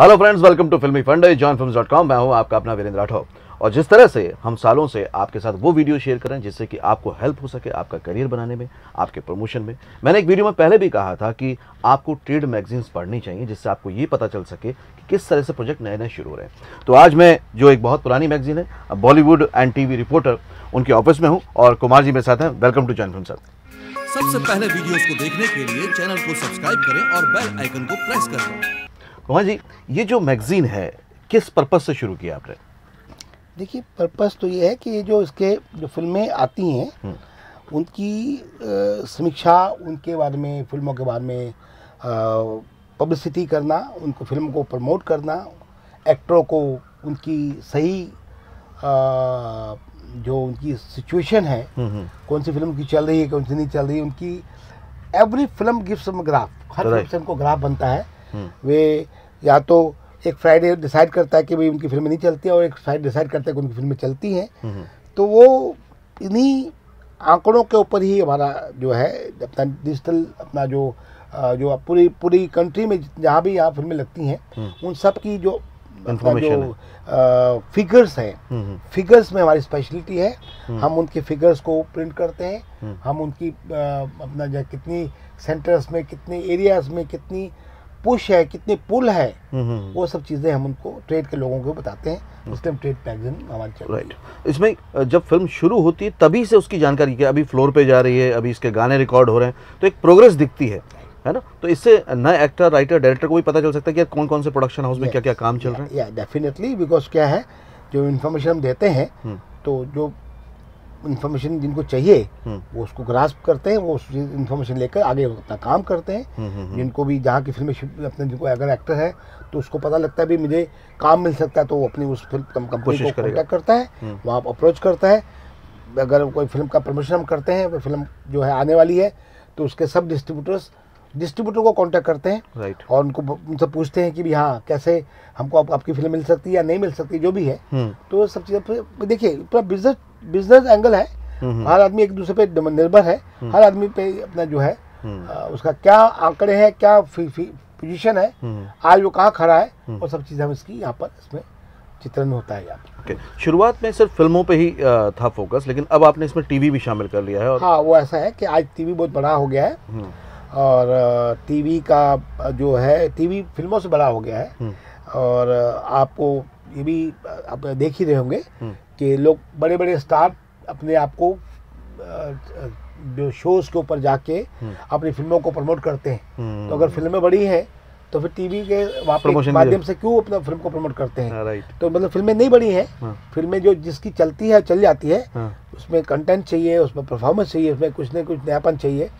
Hello friends welcome to फिल्मी fund John film dot com मैं हूं आपका अपना वीरेंद्र राठौर और जिस तरह से हम सालों से आपके साथ वो वीडियो शेयर करें जिससे कि आपको हेल्प हो सके आपका करियर बनाने में आपके प्रमोशन में मैंने एक वीडियो में पहले भी कहा था कि आपको ट्रेड मैगजीन्स पढ़नी चाहिए जिससे आपको ये पता चल सके कि किस तरह से प्रोजेक्ट नए नए शुरू हो रहे हैं तो आज मैं जो एक बहुत पुरानी मैगजीन है बॉलीवुड एंड टीवी रिपोर्टर उनके ऑफिस में हूँ और कुमार जी मेरे साथ हैं welcome to John film sir सबसे पहले वीडियोस को देखने के लिए चैनल को सब्सक्राइब करें और बेल आइकन को प्रेस करें कुमार जी ये जो मैगज़ीन है किस पर्पज़ से शुरू किया आपने देखिए पर्पज़ तो ये है कि ये जो इसके जो फिल्में आती हैं हम्म। उनकी समीक्षा उनके बारे में फिल्मों के बारे में पब्लिसिटी करना उनको फिल्म को प्रमोट करना एक्टरों को उनकी सही आ, जो उनकी सिचुएशन है हम्म, हम्म। कौन सी फिल्म की चल रही है कौन सी नहीं चल रही है उनकी एवरी फिल्म गिव्स ग्राफ हर फिल्म को ग्राफ बनता है वे या तो एक फ्राइडे डिसाइड करता है कि भाई उनकी फिल्में नहीं चलती और एक फ्राइडे डिसाइड करता है कि उनकी फिल्में चलती हैं हम्म। तो वो इन्हीं आंकड़ों के ऊपर ही हमारा जो है अपना डिजिटल अपना जो जो पूरी पूरी कंट्री में जहाँ भी यहाँ फिल्में लगती हैं हम्म। उन सब की जो जो है। आ, फिगर्स हैं फिगर्स में हमारी स्पेशलिटी है हम उनके फिगर्स को प्रिंट करते हैं हम उनकी आ, अपना जो कितनी सेंटर्स में कितने एरियाज में कितनी पुश है कितने पुल है हम्म, हम्म। वो सब चीज़ें हम उनको ट्रेड के लोगों को बताते हैं उस टाइम ट्रेड मैगजीन हमारे चल राइट इसमें जब फिल्म शुरू होती है तभी से उसकी जानकारी क्या अभी फ्लोर पे जा रही है अभी इसके गाने रिकॉर्ड हो रहे हैं तो एक प्रोग्रेस दिखती है है ना तो इससे नए एक्टर राइटर डायरेक्टर को भी पता चल सकता है कि कौन कौन से प्रोडक्शन हाउस में क्या क्या काम चल रहा है या डेफिनेटली बिकॉज क्या है जो इन्फॉर्मेशन हम देते हैं हम्म। तो जो इन्फॉर्मेशन जिनको चाहिए हम्म। वो उसको ग्रास्प करते हैं वो इन्फॉर्मेशन लेकर आगे अपना काम करते हैं हम्म, हम्म, जिनको भी जहाँ की फिल्म अपने जिनको अगर एक्टर है तो उसको पता लगता है भी मुझे काम मिल सकता है तो वो अपनी उस फिल्म कंपनी को कॉन्टैक्ट करता है वहाँ अप्रोच करता है अगर कोई फिल्म का प्रमोशन हम करते हैं फिल्म जो है आने वाली है तो उसके सब डिस्ट्रीब्यूटर्स डिस्ट्रीब्यूटर को कांटेक्ट करते हैं right. और उनको उनसे पूछते हैं कि भी हाँ कैसे हमको आप, आपकी फिल्म मिल सकती है या नहीं मिल सकती जो भी है हुँ. तो सब चीज़ें देखिए पूरा बिजनेस बिजनेस एंगल है हम्म। हर आदमी एक दूसरे पे निर्भर है हम्म। हर आदमी पे अपना जो है हम्म। उसका क्या आंकड़े हैं क्या पोजीशन है आज वो कहाँ खड़ा है और सब चीज़ हम इसकी यहाँ पर इसमें चित्रण होता है यहाँ okay. शुरुआत में सिर्फ फिल्मों पे ही था फोकस लेकिन अब आपने इसमें टीवी भी शामिल कर लिया है और हाँ वो ऐसा है कि आज टीवी बहुत बड़ा हो गया है और टीवी का जो है टीवी फिल्मों से बड़ा हो गया है और आपको ये भी आप देख ही रहे होंगे कि लोग बड़े बड़े स्टार अपने आप को शोज़ के ऊपर जाके हम्म। अपनी फिल्मों को प्रमोट करते हैं हम्म। तो अगर फिल्में बड़ी हैं तो फिर टीवी के माध्यम से क्यों अपना फिल्म को प्रमोट करते हैं हाँ, तो मतलब फिल्में नहीं बड़ी हैं फिल्में हाँ। जो जिसकी चलती है चल जाती है हाँ। उसमें कंटेंट चाहिए उसमें परफॉर्मेंस चाहिए उसमें कुछ ना कुछ नयापन चाहिए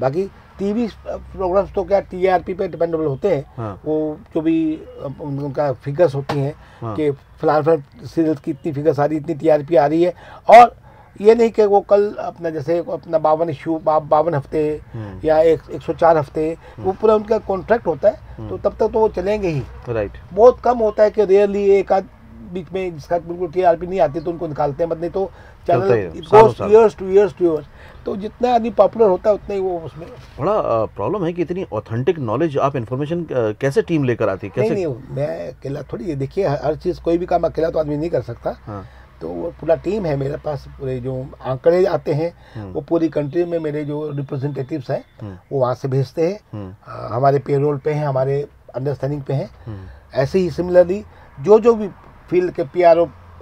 बाकी टीवी प्रोग्राम्स तो क्या टीआरपी पे डिपेंडेबल होते हैं हाँ। वो जो भी उनका फिगर्स होती हैं हाँ। कि फिलहाल फिलहाल सीरियल की इतनी फिगर्स आ रही इतनी टीआरपी आ रही है और ये नहीं कि वो कल अपना जैसे अपना बावन इशू बावन हफ्ते हम्म। या एक एक सौ चार हफ्ते हम्म। वो पूरा उनका कॉन्ट्रैक्ट होता है तो हम्म। तब तक तो वो चलेंगे ही राइट बहुत कम होता है कि रेयरली एक आध बीच में जिसका बिल्कुल टी आर पी नहीं आती तो उनको निकालते हैं मत नहीं तो channel years two years two years तो जितना आदमी पॉपुलर होता है उतना ही वो उसमें बड़ा प्रॉब्लम है कि इतनी ऑथेंटिक नॉलेज आप इन्फॉर्मेशन कैसे टीम लेकर आती है कैसे नहीं, नहीं मैं अकेला थोड़ी देखिए हर चीज़ कोई भी काम अकेला तो आदमी नहीं कर सकता हाँ। तो वो पूरा टीम है मेरे पास पूरे जो आंकड़े आते हैं हम्म। वो पूरी कंट्री में मेरे जो रिप्रेजेंटेटिव्स हैं हम्म। वो वहाँ से भेजते हैं हम्म। हमारे पेरोल पे हैं हमारे अंडरस्टैंडिंग पे हैं ऐसे ही सिमिलरली जो जो भी फील्ड के पी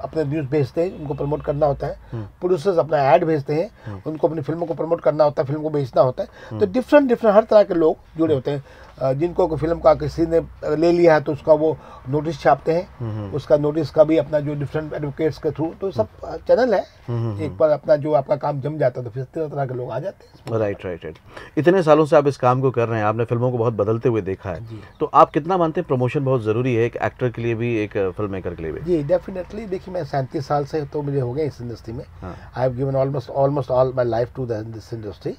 अपने न्यूज़ भेजते हैं उनको प्रमोट करना होता है प्रोड्यूसर्स अपना ऐड भेजते हैं उनको अपनी फिल्मों को प्रमोट करना होता है फिल्म को बेचना होता है तो डिफरेंट डिफरेंट हर तरह के लोग जुड़े होते हैं जिनको को फिल्म का किसी ने ले लिया है तो उसका वो नोटिस छापते हैं हम्म, हम्म। उसका नोटिस का भी अपना जो डिफरेंट एडवोकेट्स के थ्रू तो सब चैनल हम्म। है एक बार अपना जो आपका काम जम जाता है तो फिर तरह तरह के लोग आ जाते हैं राइट राइट राइट इतने सालों से आप इस काम को कर रहे हैं आपने फिल्मों को बहुत बदलते हुए देखा है तो आप कितना मानते हैं प्रमोशन बहुत ज़रूरी है एक एक्टर के लिए भी एक फिल्म मेकर के लिए भी जी डेफिनेटली देखिए मैं सैंतीस साल से तो मुझे हो गया इस इंडस्ट्री में I have given almost almost all my life to this industry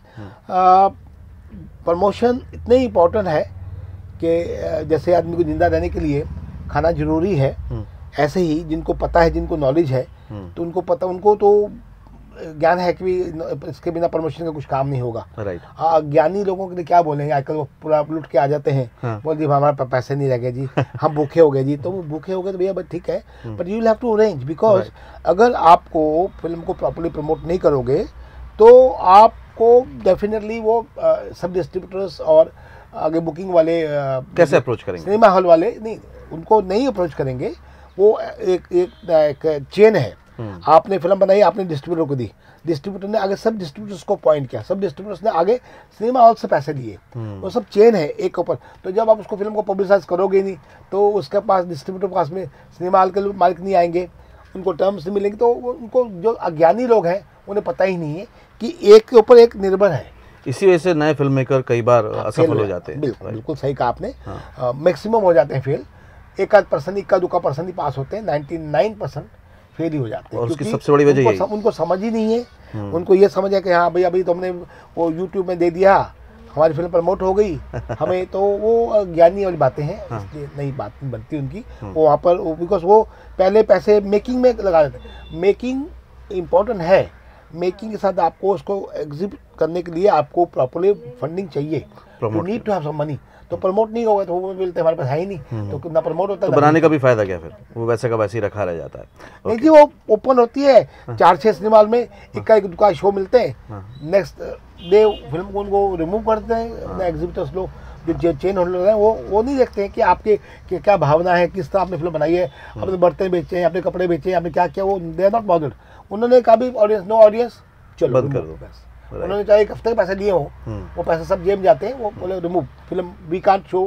promotion इतने इम्पोर्टेंट है कि जैसे आदमी को जिंदा रहने के लिए खाना जरूरी है हम्म। ऐसे ही जिनको पता है जिनको नॉलेज है हम्म। तो उनको पता उनको तो ज्ञान है कि इसके बिना प्रमोशन का कुछ काम नहीं होगा राइट ज्ञानी लोगों के लिए क्या बोलेंगे आजकल वो पूरा लुट के आ जाते हैं हाँ। बोल जी हमारे पास पैसे नहीं रह गए जी हम भूखे हो गए जी तो वो भूखे हो गए तो भैया बस ठीक है but you have to arrange because अगर आपको फिल्म को प्रॉपरली प्रमोट नहीं करोगे तो आप आपको डेफिनेटली वो सब डिस्ट्रीब्यूटर्स और आगे बुकिंग वाले कैसे अप्रोच मतलब करेंगे सिनेमा हॉल वाले नहीं उनको नहीं अप्रोच करेंगे वो एक एक, एक चेन है हम्म। आपने फिल्म बनाई आपने डिस्ट्रीब्यूटर को दी डिस्ट्रीब्यूटर ने आगे सब डिस्ट्रीब्यूटर्स को अपॉइंट किया सब डिस्ट्रीब्यूटर्स ने आगे सिनेमा हॉल से पैसे दिए हम्म। वो सब चेन है एक ऊपर तो जब आप उसको फिल्म को पब्लिसाइज करोगे नहीं तो उसके पास डिस्ट्रीब्यूटर के पास में सिनेमा हॉल के मालिक नहीं आएंगे उनको टर्म्स नहीं मिलेंगे तो उनको जो अज्ञानी लोग हैं उन्हें पता ही नहीं है कि एक के ऊपर एक निर्भर है इसी वजह से नए फिल्म मेकर कई बार हाँ, असफल हो जाते हैं बिल्कुल बिल्कुल सही कहा आपने मैक्सिमम हाँ। हो जाते हैं फेल एक आध परसेंट इक्का दुक्का परसेंट ही पास होते हैं नाइन्टी नाइन परसेंट फेल ही हो जाते हैं उसकी सबसे बड़ी वजह उनको समझ ही नहीं है हम्म। उनको ये समझ है कि हाँ भाई अभी तो हमने वो यूट्यूब में दे दिया हमारी फिल्म प्रमोट हो गई हमें तो वो ज्ञानी वाली बातें हैं हाँ। इसलिए बात बनती उनकी हाँ। वो वहाँ पर बिकॉज वो पहले पैसे मेकिंग में लगा देते मेकिंग इम्पोर्टेंट है मेकिंग के साथ आपको उसको एग्जिबिट करने के लिए आपको प्रॉपरली फंडिंग चाहिए need to have some money तो प्रमोट नहीं होगा तो वो मिलते हमारे पास है ही नहीं हम्म। तो कितना प्रमोट होता है तो बनाने का तो- भी फायदा क्या फिर वो वैसे का वैसे ही रखा रह जाता है नहीं जी वो ओपन होती है हाँ। चार छः सिनेमा में हाँ। इक्का एक दुकान शो मिलते हैं नेक्स्ट डे फिल्म को उनको रिमूव करते हैं एग्जीबिटर्स हाँ। लोग जो चेन होल्डर हैं वो वो नहीं देखते हैं कि आपके कि क्या भावना है किस तरह आपने फिल्म बनाई है आपने बर्तन बेचे हैं आपने कपड़े बेचे हैं आपने क्या किया वो दे आर नॉट बॉडर्ड उन्होंने कहा भी ऑडियंस नो ऑडियंस चलो बंद कर दो बस उन्होंने चाहे एक हफ्ते के पैसे लिए हो हम्म। वो पैसे सब जेब जाते हैं वो बोले remove film we can't show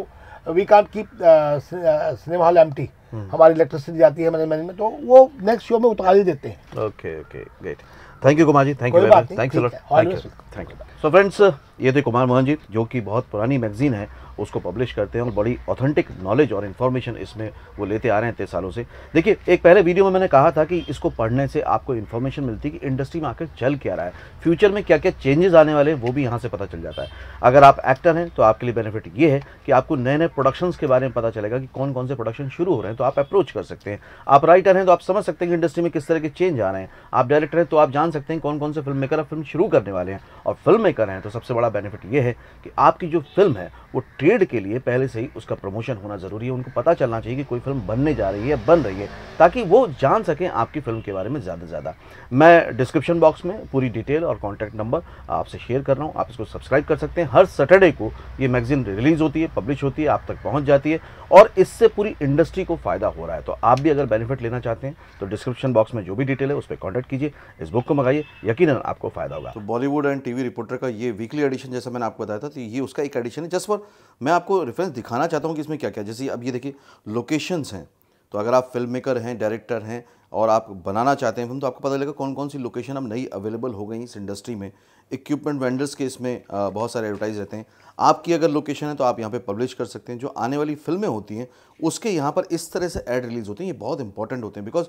we can't keep cinema hall empty हमारी इलेक्ट्रिसिटी जाती है मैनेजमेंट में तो वो नेक्स्ट शो में उतार ही देते हैं okay okay great thank you Kumar ji thank you thank you thank you तो फ्रेंड्स ये थे कुमार मोहन जी जो कि बहुत पुरानी मैगजीन है उसको पब्लिश करते हैं और बड़ी ऑथेंटिक नॉलेज और इन्फॉर्मेशन इसमें वो लेते आ रहे हैं इतने सालों से देखिए एक पहले वीडियो में मैंने कहा था कि इसको पढ़ने से आपको इन्फॉर्मेशन मिलती है कि इंडस्ट्री में आकर चल क्या रहा है फ्यूचर में क्या क्या चेंजेस आने वाले हैं वो भी यहाँ से पता चल जाता है अगर आप एक्टर हैं तो आपके लिए बेनिफिट ये है कि आपको नए नए प्रोडक्शन के बारे में पता चलेगा कि कौन कौन से प्रोडक्शन शुरू हो रहे हैं तो आप अप्रोच कर सकते हैं आप राइटर हैं तो आप समझ सकते हैं कि इंडस्ट्री में किस तरह के चेंज आ रहे हैं आप डायरेक्टर हैं तो आप जान सकते हैं कौन कौन से फिल्म मेकर आप फिल्म शुरू करने वाले हैं और फिल्म कर रहे हैं तो सबसे बड़ा बेनिफिट ये है कि आपकी जो फिल्म है वो ट्रेड के लिए पहले से ही उसका प्रमोशन होना ज़रूरी है उनको पता चलना चाहिए कि कोई फिल्म बनने जा रही है बन रही है ताकि वो जान सकें आपकी फिल्म के बारे में ज़्यादा से ज़्यादा मैं डिस्क्रिप्शन बॉक्स में पूरी डिटेल और कॉन्टैक्ट नंबर आपसे शेयर कर रहा हूँ आप इसको सब्सक्राइब कर सकते हैं हर सैटरडे को ये मैगजीन रिलीज़ होती है पब्लिश होती है आप तक पहुँच जाती है और इससे पूरी इंडस्ट्री को फ़ायदा हो रहा है तो आप भी अगर बेनिफिट लेना चाहते हैं तो डिस्क्रिप्शन बॉक्स में जो भी डिटेल है उस पर कॉन्टैक्ट कीजिए इस बुक को मंगाइए यकीन आपको फ़ायदा होगा तो बॉलीवुड एंड टीवी रिपोर्टर का ये वीकली एडिशन जैसा मैंने आपको बताया था तो ये उसका एक एडिशन है जस्ट फॉर मैं आपको रेफरेंस दिखाना चाहता हूँ कि इसमें क्या क्या जैसे अब ये देखिए लोकेशंस हैं तो अगर आप फिल्म मेकर हैं डायरेक्टर हैं और आप बनाना चाहते हैं फिल्म तो आपको पता लगेगा कौन कौन सी लोकेशन अब नई अवेलेबल हो गई इस इंडस्ट्री में इक्विपमेंट वेंडर्स के इसमें बहुत सारे एडवर्टाइज रहते हैं आपकी अगर लोकेशन है तो आप यहाँ पे पब्लिश कर सकते हैं जो आने वाली फिल्में होती हैं उसके यहाँ पर इस तरह से एड रिलीज़ होते हैं ये बहुत इंपॉर्टेंट होते हैं बिकॉज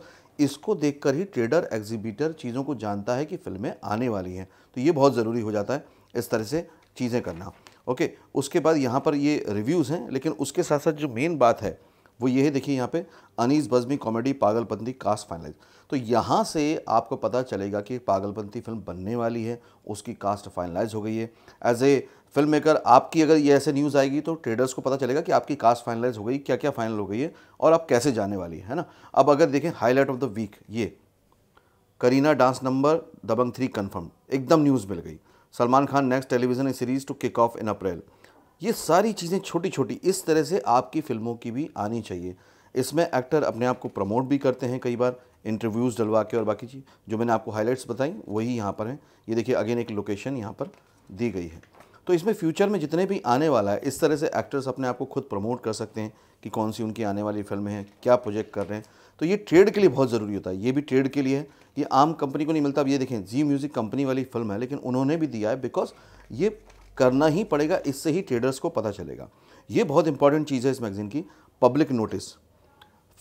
इसको देख ही ट्रेडर एग्जीबिटर चीज़ों को जानता है कि फिल्में आने वाली हैं तो ये बहुत ज़रूरी हो जाता है इस तरह से चीज़ें करना ओके उसके बाद यहाँ पर ये रिव्यूज़ हैं लेकिन उसके साथ साथ जो मेन बात है वो ये है देखिए यहाँ पे Anees Bazmee comedy Pagalpanti cast finalise तो यहाँ से आपको पता चलेगा कि पागलपंती फिल्म बनने वाली है उसकी कास्ट फाइनलाइज हो गई है एज ए फिल्म मेकर आपकी अगर ये ऐसे न्यूज़ आएगी तो ट्रेडर्स को पता चलेगा कि आपकी कास्ट फाइनलाइज हो गई क्या क्या फाइनल हो गई है और आप कैसे जाने वाली है ना अब अगर देखें हाईलाइट ऑफ द वीक ये Kareena dance number Dabangg three confirm एकदम न्यूज़ मिल गई Salman Khan next television series to kick off in April ये सारी चीज़ें छोटी छोटी इस तरह से आपकी फ़िल्मों की भी आनी चाहिए इसमें एक्टर अपने आप को प्रमोट भी करते हैं कई बार इंटरव्यूज़ डलवा के और बाकी चीज़ जो मैंने आपको हाईलाइट्स बताई वही यहाँ पर हैं ये देखिए अगेन एक लोकेशन यहाँ पर दी गई है तो इसमें फ्यूचर में जितने भी आने वाला है इस तरह से एक्टर्स अपने आप को खुद प्रमोट कर सकते हैं कि कौन सी उनकी आने वाली फिल्में हैं क्या प्रोजेक्ट कर रहे हैं तो ये ट्रेड के लिए बहुत ज़रूरी होता है ये भी ट्रेड के लिए है ये आम कंपनी को नहीं मिलता अब ये देखें जी म्यूज़िक कंपनी वाली फिल्म है लेकिन उन्होंने भी दिया है बिकॉज ये करना ही पड़ेगा इससे ही ट्रेडर्स को पता चलेगा ये बहुत इंपॉर्टेंट चीज़ है इस मैगज़ीन की पब्लिक नोटिस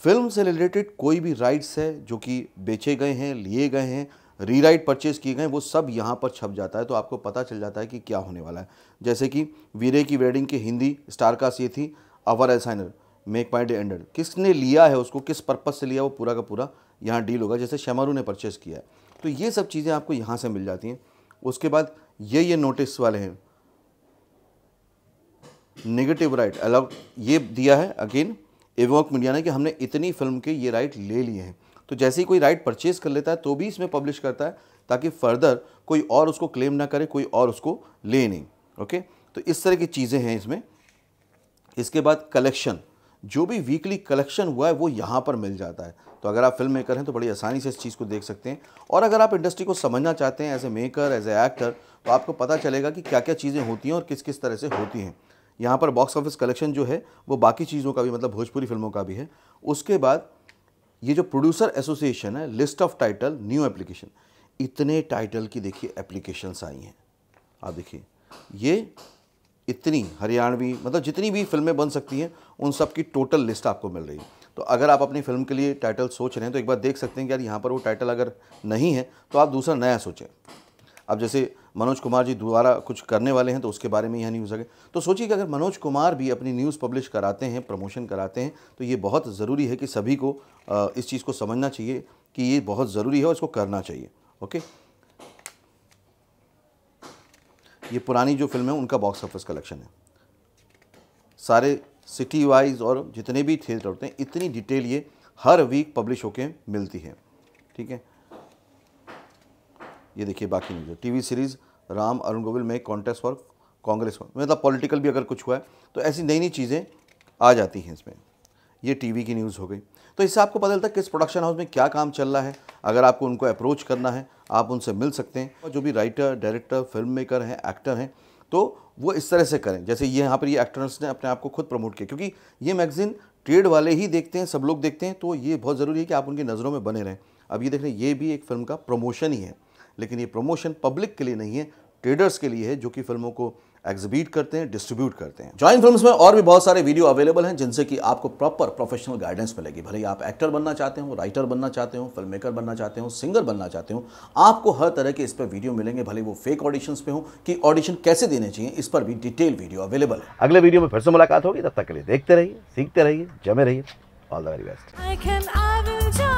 फिल्म से रिलेटेड कोई भी राइट्स है जो कि बेचे गए हैं लिए गए हैं रीराइट परचेज किए गए वो सब यहाँ पर छप जाता है तो आपको पता चल जाता है कि क्या होने वाला है जैसे कि वीरे की वेडिंग की हिंदी स्टारकास्ट ये थी our assigner make my day एंडर किसने लिया है उसको किस पर्पज़ से लिया वो पूरा का पूरा यहाँ डील होगा जैसे शमारू ने परचेज़ किया है तो ये सब चीज़ें आपको यहाँ से मिल जाती हैं उसके बाद ये ये नोटिस वाले हैं नेगेटिव राइट अलाउ ये दिया है अगेन एवोक मीडिया ने कि हमने इतनी फिल्म के ये राइट ले लिए हैं तो जैसे ही कोई राइट परचेज कर लेता है तो भी इसमें पब्लिश करता है ताकि फर्दर कोई और उसको क्लेम ना करे कोई और उसको ले नहीं ओके तो इस तरह की चीज़ें हैं इसमें इसके बाद कलेक्शन जो भी वीकली कलेक्शन हुआ है वो यहाँ पर मिल जाता है तो अगर आप फिल्म मेकर हैं तो बड़ी आसानी से इस चीज़ को देख सकते हैं और अगर आप इंडस्ट्री को समझना चाहते हैं as a maker as a actor तो आपको पता चलेगा कि क्या क्या चीज़ें होती हैं और किस किस तरह से होती हैं यहाँ पर बॉक्स ऑफिस कलेक्शन जो है वो बाकी चीज़ों का भी मतलब भोजपुरी फिल्मों का भी है उसके बाद ये जो प्रोड्यूसर एसोसिएशन है list of title new application इतने टाइटल की देखिए एप्लीकेशंस आई हैं आप देखिए ये इतनी हरियाणवी मतलब जितनी भी फिल्में बन सकती हैं उन सब की टोटल लिस्ट आपको मिल रही है तो अगर आप अपनी फिल्म के लिए टाइटल सोच रहे हैं तो एक बार देख सकते हैं कि यार यहाँ पर वो टाइटल अगर नहीं है तो आप दूसरा नया सोचें अब जैसे मनोज कुमार जी दोबारा कुछ करने वाले हैं तो उसके बारे में यह न्यूज़ आगे तो सोचिए कि अगर मनोज कुमार भी अपनी न्यूज़ पब्लिश कराते हैं प्रमोशन कराते हैं तो ये बहुत ज़रूरी है कि सभी को इस चीज़ को समझना चाहिए कि ये बहुत ज़रूरी है और इसको करना चाहिए ओके ये पुरानी जो फिल्म है उनका बॉक्स ऑफिस कलेक्शन है सारे सिटी वाइज और जितने भी थिएटर होते हैं इतनी डिटेल ये हर वीक पब्लिश होके मिलती है ठीक है ये देखिए बाकी news TV series Ram Arun Govil में कॉन्टेस्ट फॉर कांग्रेस मतलब पॉलिटिकल भी अगर कुछ हुआ है तो ऐसी नई नई चीज़ें आ जाती हैं इसमें ये टीवी की न्यूज़ हो गई तो इससे आपको पता चलता है किस प्रोडक्शन हाउस में क्या काम चल रहा है अगर आपको उनको अप्रोच करना है आप उनसे मिल सकते हैं और जो भी राइटर डायरेक्टर फिल्म मेकर हैं एक्टर हैं तो वो इस तरह से करें जैसे ये यहाँ पर ये एक्टर्स ने अपने आप को खुद प्रमोट किया क्योंकि ये मैगज़ीन ट्रेड वाले ही देखते हैं सब लोग देखते हैं तो ये बहुत ज़रूरी है कि आप उनकी नज़रों में बने रहें अब ये देख रहे हैं ये भी एक फिल्म का प्रमोशन ही है लेकिन ये प्रमोशन पब्लिक के लिए नहीं है ट्रेडर्स के लिए है जो कि फिल्मों को एग्जीबिट करते हैं डिस्ट्रीब्यूट करते हैं जॉइन फिल्म्स में और भी बहुत सारे वीडियो अवेलेबल हैं जिनसे कि आपको प्रॉपर प्रोफेशनल गाइडेंस मिलेगी भले ही आप एक्टर बनना चाहते हो राइटर बनना चाहते हो फिल्म मेकर बनना चाहते हो सिंगर बनना चाहते हो आपको हर तरह के इस पर वीडियो मिलेंगे भले वो फेक ऑडिशन पे हो कि ऑडिशन कैसे देने चाहिए इस पर भी डिटेल वीडियो अवेलेबल है अगले वीडियो में फिर से मुलाकात होगी तब तक के लिए देखते रहिए सीखते रहिए जमे रहिए ऑल द वेरी बेस्ट